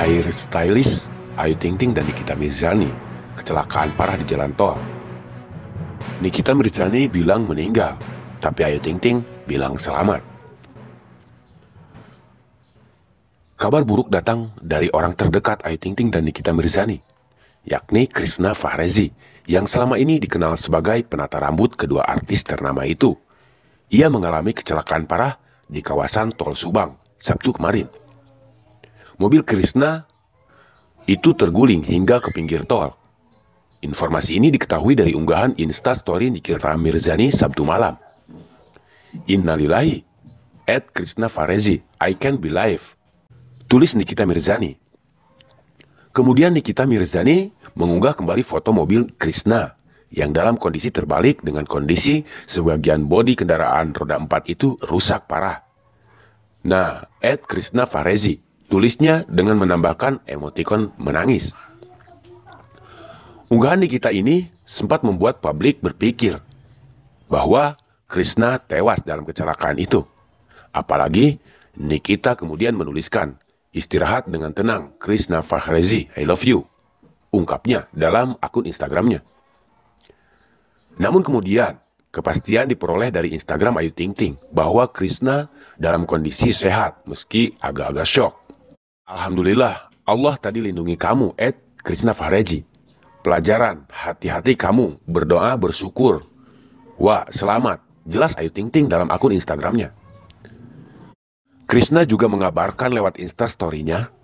hair stylist Ayu Ting Ting dan Nikita Mirzani kecelakaan parah di jalan tol. Nikita Mirzani bilang meninggal, tapi Ayu Ting Ting bilang selamat. Kabar buruk datang dari orang terdekat Ayu Ting Ting dan Nikita Mirzani, yakni Krishna Fahrezi, yang selama ini dikenal sebagai penata rambut kedua artis ternama itu. Ia mengalami kecelakaan parah di kawasan Tol Subang, Sabtu kemarin mobil Krishna itu terguling hingga ke pinggir tol. Informasi ini diketahui dari unggahan Insta Story Nikita Mirzani Sabtu malam. Innalillahi, at Krishna Farezi, I can be live. Tulis Nikita Mirzani. Kemudian Nikita Mirzani mengunggah kembali foto mobil Krishna yang dalam kondisi terbalik dengan kondisi sebagian bodi kendaraan roda 4 itu rusak parah. Nah, Ed Krishna Farezi Tulisnya dengan menambahkan emotikon menangis. Unggahan Nikita ini sempat membuat publik berpikir bahwa Krishna tewas dalam kecelakaan itu. Apalagi Nikita kemudian menuliskan, istirahat dengan tenang, Krishna Fahrezi, I love you. Ungkapnya dalam akun Instagramnya. Namun kemudian, kepastian diperoleh dari Instagram Ayu Ting Ting bahwa Krishna dalam kondisi sehat meski agak-agak shock. Alhamdulillah, Allah tadi lindungi kamu, Ed Krishna Fahreji. Pelajaran, hati-hati kamu, berdoa, bersyukur. Wah, selamat. Jelas Ayu Ting Ting dalam akun Instagramnya. Krishna juga mengabarkan lewat story nya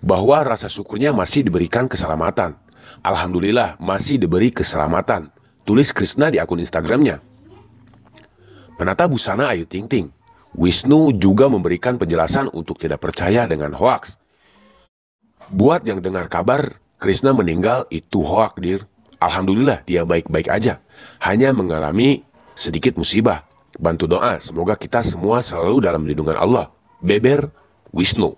bahwa rasa syukurnya masih diberikan keselamatan. Alhamdulillah, masih diberi keselamatan. Tulis Krishna di akun Instagramnya. Menata busana Ayu Ting Ting. Wisnu juga memberikan penjelasan untuk tidak percaya dengan hoaks. Buat yang dengar kabar, Krishna meninggal itu hoax, dir. Alhamdulillah dia baik-baik aja. Hanya mengalami sedikit musibah. Bantu doa, semoga kita semua selalu dalam lindungan Allah. Beber Wisnu.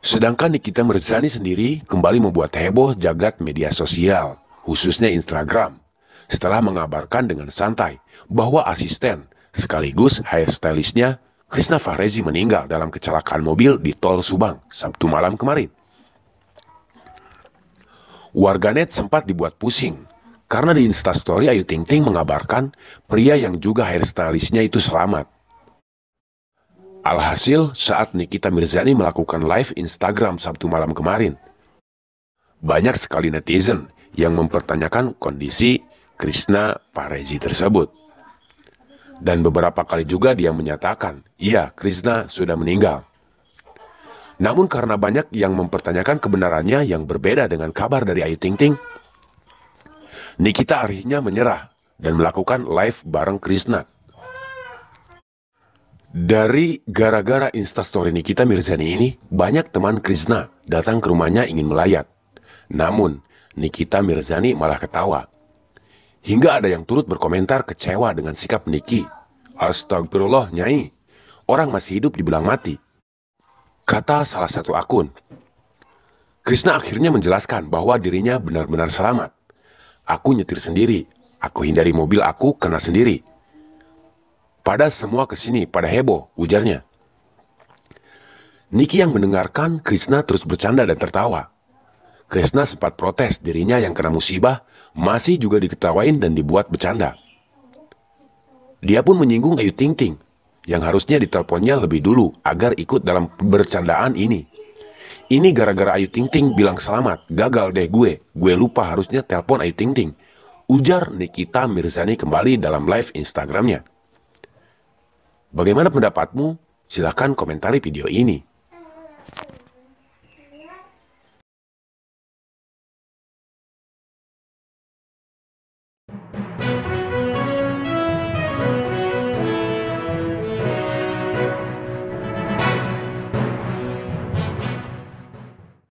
Sedangkan Nikita Mirzani sendiri kembali membuat heboh jagat media sosial, khususnya Instagram, setelah mengabarkan dengan santai bahwa asisten Sekaligus high stylistnya Krishna Fahrezi meninggal dalam kecelakaan mobil di Tol Subang Sabtu malam kemarin. Warganet sempat dibuat pusing karena di instastory Ayu Ting Ting mengabarkan pria yang juga hairstylistnya itu selamat. Alhasil saat Nikita Mirzani melakukan live Instagram Sabtu malam kemarin, banyak sekali netizen yang mempertanyakan kondisi Krishna Fahrezi tersebut. Dan beberapa kali juga dia menyatakan, iya Krishna sudah meninggal. Namun karena banyak yang mempertanyakan kebenarannya yang berbeda dengan kabar dari Ayu Ting Ting, Nikita akhirnya menyerah dan melakukan live bareng Krishna. Dari gara-gara instastory Nikita Mirzani ini, banyak teman Krishna datang ke rumahnya ingin melayat. Namun, Nikita Mirzani malah ketawa Hingga ada yang turut berkomentar kecewa dengan sikap Niki. Astagfirullah, Nyai. Orang masih hidup dibilang mati. Kata salah satu akun. Krishna akhirnya menjelaskan bahwa dirinya benar-benar selamat. Aku nyetir sendiri. Aku hindari mobil aku kena sendiri. Pada semua kesini, pada heboh, ujarnya. Niki yang mendengarkan, Krishna terus bercanda dan tertawa. Krishna sempat protes dirinya yang kena musibah masih juga diketawain dan dibuat bercanda. Dia pun menyinggung Ayu Ting Ting yang harusnya diteleponnya lebih dulu agar ikut dalam bercandaan ini. Ini gara-gara Ayu Ting Ting bilang selamat, gagal deh gue, gue lupa harusnya telepon Ayu Ting Ting. Ujar Nikita Mirzani kembali dalam live Instagramnya. Bagaimana pendapatmu? Silahkan komentari video ini.